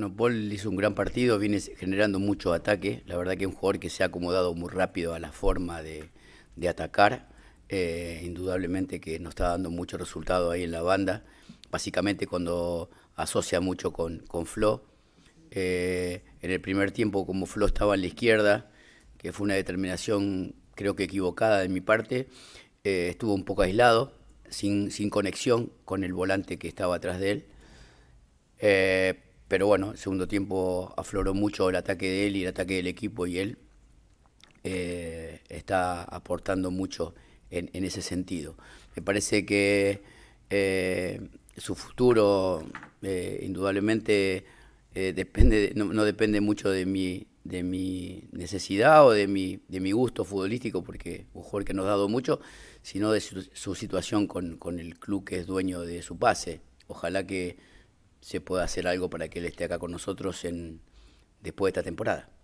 Bueno, Paul hizo un gran partido, viene generando mucho ataque. La verdad que es un jugador que se ha acomodado muy rápido a la forma de, atacar. Eh, indudablemente que nos está dando mucho resultado ahí en la banda. Básicamente cuando asocia mucho con, con Flo. Eh, en el primer tiempo, como Flo estaba en la izquierda, que fue una determinación creo que equivocada de mi parte, eh, estuvo un poco aislado, sin, sin, conexión con el volante que estaba atrás de él. Pero bueno, el segundo tiempo afloró mucho el ataque de él y el ataque del equipo y él eh, está aportando mucho en, ese sentido. Me parece que eh, su futuro eh, indudablemente depende, no, depende mucho de mi, de mi necesidad o de mi, de mi gusto futbolístico, porque un jugador que nos ha dado mucho, sino de su, su situación con, con el club que es dueño de su pase. Ojalá que se pueda hacer algo para que él esté acá con nosotros en, después de esta temporada.